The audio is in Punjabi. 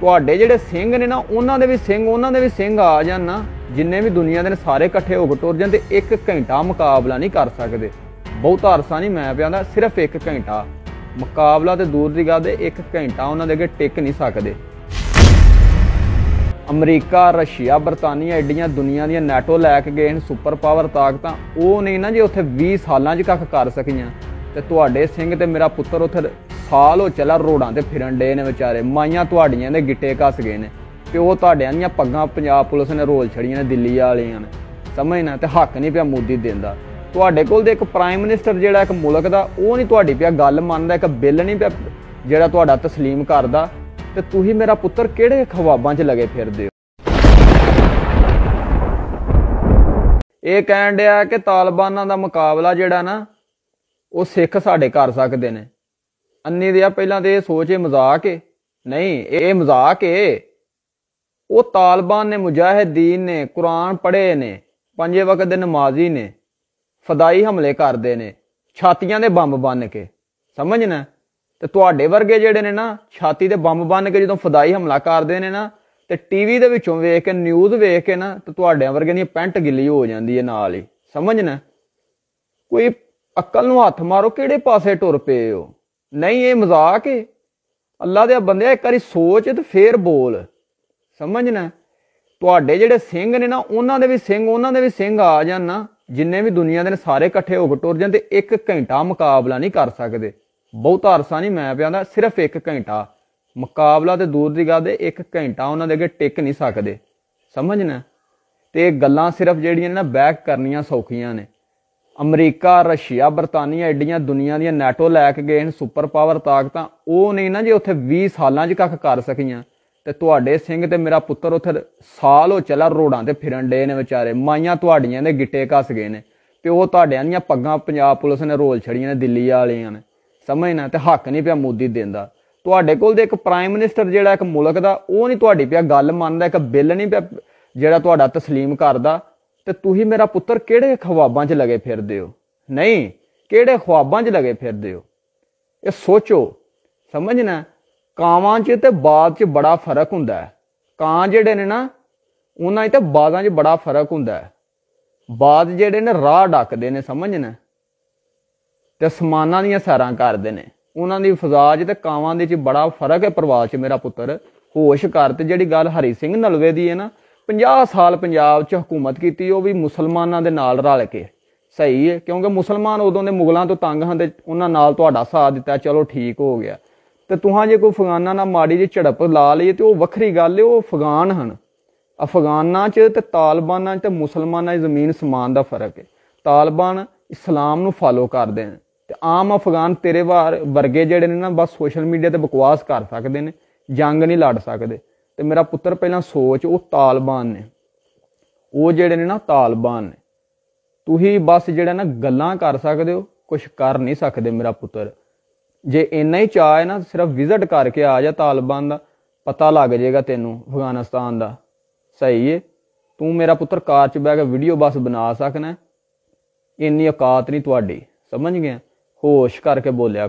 ਤੁਹਾਡੇ ਜਿਹੜੇ ਸਿੰਘ ਨੇ ਨਾ ਉਹਨਾਂ ਦੇ ਵੀ ਸਿੰਘ ਉਹਨਾਂ ਦੇ ਵੀ ਸਿੰਘ ਆ ਜਾਣ ਨਾ ਜਿੰਨੇ ਵੀ ਦੁਨੀਆ ਦੇ ਨੇ ਸਾਰੇ ਇਕੱਠੇ ਹੋ ਕੇ ਟੁਰ ਜਾਂਦੇ ਇੱਕ ਘੰਟਾ ਮੁਕਾਬਲਾ ਨਹੀਂ ਕਰ ਸਕਦੇ ਬਹੁਤ ਹਰਸਾ ਨਹੀਂ ਮੈਂ ਪਿਆਂਦਾ ਸਿਰਫ ਇੱਕ ਘੰਟਾ ਮੁਕਾਬਲਾ ਤੇ ਦੂਰ ਦੀ ਗੱਲ ਦੇ ਇੱਕ ਘੰਟਾ ਉਹਨਾਂ ਦੇ ਅੱਗੇ ਟਿਕ ਨਹੀਂ ਸਕਦੇ ਅਮਰੀਕਾ ਰਸ਼ੀਆ ਬਰਤਾਨੀਆ ਐਡੀਆਂ ਦੁਨੀਆ ਦੀਆਂ ਨੈਟੋ ਲੈ ਕੇ ਗਏ ਨੇ ਸੁਪਰ ਪਾਵਰ ਤਾਕਤਾਂ ਉਹ ਨਹੀਂ ਨਾ ਜੇ ਉੱਥੇ 20 ਸਾਲਾਂ 'ਚ ਕੱਖ ਕਰ ਸਕੀਆਂ ਤੇ ਤੁਹਾਡੇ ਸਿੰਘ ਤੇ ਮੇਰਾ ਪੁੱਤਰ ਉੱਥੇ ਸਾਲ ਹੋ ਚਲਾ ਰੋਡਾਂ ਤੇ ਫਿਰਨ ਡੇ ਨੇ ਵਿਚਾਰੇ ਮਾਈਆਂ ਤੁਹਾਡੀਆਂ ਦੇ ਗਿੱਟੇ ਕੱਸ ਗਏ ਨੇ ਉਹ ਤੁਹਾਡਿਆਂ ਦੀਆਂ ਪੱਗਾਂ ਪੰਜਾਬ ਪੁਲਿਸ ਨੇ ਰੋਲ ਛੜੀਆਂ ਨੇ ਦਿੱਲੀ ਵਾਲਿਆਂ ਨੇ ਸਮਝਣਾ ਤੇ ਹੱਕ ਨਹੀਂ ਪਿਆ ਮੋਦੀ ਦਿੰਦਾ ਤੁਹਾਡੇ ਕੋਲ ਦੇ ਇੱਕ ਪ੍ਰਾਈਮ ਮਿਨਿਸਟਰ ਜਿਹੜਾ ਇੱਕ ਮੁਲਕ ਦਾ ਉਹ ਨਹੀਂ ਤੁਹਾਡੀ ਪਿਆ ਗੱਲ ਮੰਨਦਾ ਇੱਕ ਬਿੱਲ ਨਹੀਂ ਪਿਆ ਜਿਹੜਾ ਤੁਹਾਡਾ تسلیم ਕਰਦਾ ਤੇ ਤੁਸੀਂ ਮੇਰਾ ਪੁੱਤਰ ਕਿਹੜੇ ਖਵਾਬਾਂ 'ਚ ਲਗੇ ਫਿਰਦੇ ਹੋ ਇਹ ਕਹਿਣ ਡਿਆ ਕਿ ਤਾਲਿਬਾਨਾਂ ਦਾ ਮੁਕਾਬਲਾ ਜਿਹੜਾ ਨਾ ਉਹ ਸਿੱਖ ਸਾਡੇ ਕਰ ਸਕਦੇ ਨੇ ਅੰਨੇ ਦੇ ਆ ਪਹਿਲਾਂ ਤੇ ਇਹ ਸੋਚੇ ਮਜ਼ਾਕ ਏ ਨਹੀਂ ਇਹ ਮਜ਼ਾਕ ਏ ਉਹ ਤਾਲਿਬਾਨ ਨੇ ਮੁਜਾਹਿਦੀਨ ਨੇ ਕੁਰਾਨ ਪੜ੍ਹੇ ਨੇ ਪੰਜੇ ਵਕਤ ਦੇ ਨਮਾਜ਼ੀ ਨੇ ਫਦਾਈ ਹਮਲੇ ਕਰਦੇ ਨੇ ਛਾਤੀਆਂ ਦੇ ਬੰਬ ਬੰਨ ਕੇ ਸਮਝਣਾ ਤੇ ਤੁਹਾਡੇ ਵਰਗੇ ਜਿਹੜੇ ਨੇ ਨਾ ਛਾਤੀ ਦੇ ਬੰਬ ਬੰਨ ਕੇ ਜਦੋਂ ਫਦਾਈ ਹਮਲਾ ਕਰਦੇ ਨੇ ਨਾ ਤੇ ਟੀਵੀ ਦੇ ਵਿੱਚੋਂ ਵੇਖ ਕੇ ਨਿਊਜ਼ ਵੇਖ ਕੇ ਨਾ ਤੇ ਤੁਹਾਡਿਆਂ ਵਰਗੇ ਦੀ ਪੈਂਟ ਗਿੱਲੀ ਹੋ ਜਾਂਦੀ ਹੈ ਨਾਲ ਹੀ ਸਮਝਣਾ ਕੋਈ ਅਕਲ ਨੂੰ ਹੱਥ ਮਾਰੋ ਕਿਹੜੇ ਪਾਸੇ ਟੁਰ ਪਏ ਹੋ ਨਹੀਂ ਇਹ ਮਜ਼ਾਕ ਏ ਅੱਲਾ ਦੇ ਬੰਦਿਆ ਇੱਕ ਵਾਰੀ ਸੋਚ ਤੇ ਫੇਰ ਬੋਲ ਸਮਝਣਾ ਤੁਹਾਡੇ ਜਿਹੜੇ ਸਿੰਘ ਨੇ ਨਾ ਉਹਨਾਂ ਦੇ ਵੀ ਸਿੰਘ ਉਹਨਾਂ ਦੇ ਵੀ ਸਿੰਘ ਆ ਜਾਣ ਨਾ ਜਿੰਨੇ ਵੀ ਦੁਨੀਆ ਦੇ ਨੇ ਸਾਰੇ ਇਕੱਠੇ ਹੋ ਕੇ ਟੁਰ ਜਾਂਦੇ ਇੱਕ ਘੰਟਾ ਮੁਕਾਬਲਾ ਨਹੀਂ ਕਰ ਸਕਦੇ ਬਹੁਤ ਅਰਸਾ ਨਹੀਂ ਮੈਂ ਪਿਆਂਦਾ ਸਿਰਫ ਇੱਕ ਘੰਟਾ ਮੁਕਾਬਲਾ ਤੇ ਦੂਰ ਦੀ ਗੱਲ ਦੇ ਇੱਕ ਘੰਟਾ ਉਹਨਾਂ ਦੇ ਅੱਗੇ ਟਿਕ ਨਹੀਂ ਸਕਦੇ ਸਮਝਣਾ ਤੇ ਗੱਲਾਂ ਸਿਰਫ ਜਿਹੜੀਆਂ ਨੇ ਨਾ ਬੈਕ ਕਰਨੀਆਂ ਸੌਖੀਆਂ ਨੇ ਅਮਰੀਕਾ ਰਸ਼ੀਆ ਬਰਤਾਨੀਆ ਐਡੀਆਂ ਦੁਨੀਆ ਦੀਆਂ ਨੈਟੋ ਲੈ ਕੇ ਗਏ ਨੇ ਸੁਪਰ ਪਾਵਰ ਤਾਕਤਾਂ ਉਹ ਨਹੀਂ ਨਾ ਜੇ ਉੱਥੇ 20 ਸਾਲਾਂ 'ਚ ਕੱਖ ਕਰ ਸਕੀਆਂ ਤੇ ਤੁਹਾਡੇ ਸਿੰਘ ਤੇ ਮੇਰਾ ਪੁੱਤਰ ਉੱਥੇ ਸਾਲ ਹੋ ਚਲਾ ਰੋੜਾਂ ਤੇ ਫਿਰਨ ਡੇ ਨੇ ਵਿਚਾਰੇ ਮਾਈਆਂ ਤੁਹਾਡੀਆਂ ਦੇ ਗਿੱਟੇ ਕੱਸ ਗਏ ਨੇ ਤੇ ਉਹ ਤੁਹਾਡਿਆਂ ਦੀਆਂ ਪੱਗਾਂ ਪੰਜਾਬ ਪੁਲਿਸ ਨੇ ਰੋਲ ਛੜੀਆਂ ਨੇ ਦਿੱਲੀ ਵਾਲਿਆਂ ਨੇ ਸਮਝਣਾ ਤੇ ਹੱਕ ਨਹੀਂ ਪਿਆ ਮੋਦੀ ਦਿੰਦਾ ਤੁਹਾਡੇ ਕੋਲ ਦੇ ਇੱਕ ਪ੍ਰਾਈਮ ਮਿਨਿਸਟਰ ਜਿਹੜਾ ਇੱਕ ਮੁਲਕ ਦਾ ਉਹ ਨਹੀਂ ਤੁਹਾਡੀ ਪਿਆ ਗੱਲ ਮੰਨਦਾ ਇੱਕ ਬਿੱਲ ਨਹੀਂ ਪਿਆ ਜਿਹੜਾ ਤੁਹਾਡਾ تسلیم ਕਰਦਾ ਤੇ ਤੁਸੀਂ ਮੇਰਾ ਪੁੱਤਰ ਕਿਹੜੇ ਖਵਾਬਾਂ 'ਚ ਲਗੇ ਫਿਰਦੇ ਹੋ ਨਹੀਂ ਕਿਹੜੇ ਖਵਾਬਾਂ 'ਚ ਲਗੇ ਫਿਰਦੇ ਹੋ ਇਹ ਸੋਚੋ ਸਮਝਣਾ ਕਾਵਾਂ 'ਚ ਤੇ ਬਾਦ 'ਚ ਬੜਾ ਫਰਕ ਹੁੰਦਾ ਹੈ ਕਾਂ ਜਿਹੜੇ ਨੇ ਨਾ ਉਹਨਾਂ 'ਚ ਤੇ ਬਾਦਾਂ 'ਚ ਬੜਾ ਫਰਕ ਹੁੰਦਾ ਹੈ ਬਾਦ ਜਿਹੜੇ ਨੇ ਰਾਹ ਡੱਕਦੇ ਨੇ ਸਮਝਣਾ ਤੇ ਸਮਾਨਾਂ ਦੀਆਂ ਸਾਰਾਂ ਕਰਦੇ ਨੇ ਉਹਨਾਂ ਦੀ ਫਜ਼ਾ 'ਚ ਤੇ ਕਾਵਾਂ ਦੇ 'ਚ ਬੜਾ ਫਰਕ ਹੈ ਪਰਵਾਹ 'ਚ ਮੇਰਾ ਪੁੱਤਰ ਹੋਸ਼ ਕਰ ਤੇ ਜਿਹੜੀ ਗੱਲ ਹਰੀ ਸਿੰਘ ਨਲਵੇ ਦੀ ਹੈ ਨਾ 50 ਸਾਲ ਪੰਜਾਬ 'ਚ ਹਕੂਮਤ ਕੀਤੀ ਉਹ ਵੀ ਮੁਸਲਮਾਨਾਂ ਦੇ ਨਾਲ ਰਲ ਕੇ ਸਹੀ ਹੈ ਕਿਉਂਕਿ ਮੁਸਲਮਾਨ ਉਦੋਂ ਦੇ ਮੁਗਲਾਂ ਤੋਂ ਤੰਗ ਹੰਦੇ ਉਹਨਾਂ ਨਾਲ ਤੁਹਾਡਾ ਸਾਥ ਦਿੱਤਾ ਚਲੋ ਠੀਕ ਹੋ ਗਿਆ ਤੇ ਤੁਹਾਂ ਜੇ ਕੋਈ ਫਗਾਨਾਂ ਨਾਲ ਮਾੜੀ ਜੀ ਝੜਪ ਲਾ ਲਈ ਤੇ ਉਹ ਵੱਖਰੀ ਗੱਲ ਹੈ ਉਹ ਅਫਗਾਨ ਹਨ ਅਫਗਾਨਾਂ 'ਚ ਤੇ ਤਾਲਬਾਨਾਂ 'ਚ ਤੇ ਮੁਸਲਮਾਨਾਂ 'ਚ ਜ਼ਮੀਨ ਸਮਾਨ ਦਾ ਫਰਕ ਹੈ ਤਾਲਬਾਨ ਇਸਲਾਮ ਨੂੰ ਫਾਲੋ ਕਰਦੇ ਨੇ ਤੇ ਆਮ ਅਫਗਾਨ ਤੇਰੇ ਵਾਰ ਵਰਗੇ ਜਿਹੜੇ ਨੇ ਨਾ ਬਸ ਸੋਸ਼ਲ ਮੀਡੀਆ ਤੇ ਬਕਵਾਸ ਕਰ ਸਕਦੇ ਨੇ ਜੰਗ ਨਹੀਂ ਲੜ ਸਕਦੇ ਤੇ ਮੇਰਾ ਪੁੱਤਰ ਪਹਿਲਾਂ ਸੋਚ ਉਹ ਤਾਲਬਾਨ ਨੇ ਉਹ ਜਿਹੜੇ ਨੇ ਨਾ ਤਾਲਬਾਨ ਨੇ ਤੁਸੀਂ ਬਸ ਜਿਹੜਾ ਨਾ ਗੱਲਾਂ ਕਰ ਸਕਦੇ ਹੋ ਕੁਝ ਕਰ ਨਹੀਂ ਸਕਦੇ ਮੇਰਾ ਪੁੱਤਰ ਜੇ ਇੰਨਾ ਹੀ ਚਾਹ ਹੈ ਨਾ ਸਿਰਫ ਵਿਜ਼ਿਟ ਕਰਕੇ ਆ ਜਾ ਤਾਲਬਾਨ ਦਾ ਪਤਾ ਲੱਗ ਜਾਏਗਾ ਤੈਨੂੰ ਅਫਗਾਨਿਸਤਾਨ ਦਾ ਸਹੀ ਏ ਤੂੰ ਮੇਰਾ ਪੁੱਤਰ ਕਾਰ 'ਚ ਬਹਿ ਕੇ ਵੀਡੀਓ ਬਸ ਬਣਾ ਸਕਣਾ ਇੰਨੀ ਔਕਾਤ ਨਹੀਂ ਤੁਹਾਡੀ ਸਮਝ ਗਿਆ ਹੋਸ਼ ਕਰਕੇ ਬੋਲਿਆ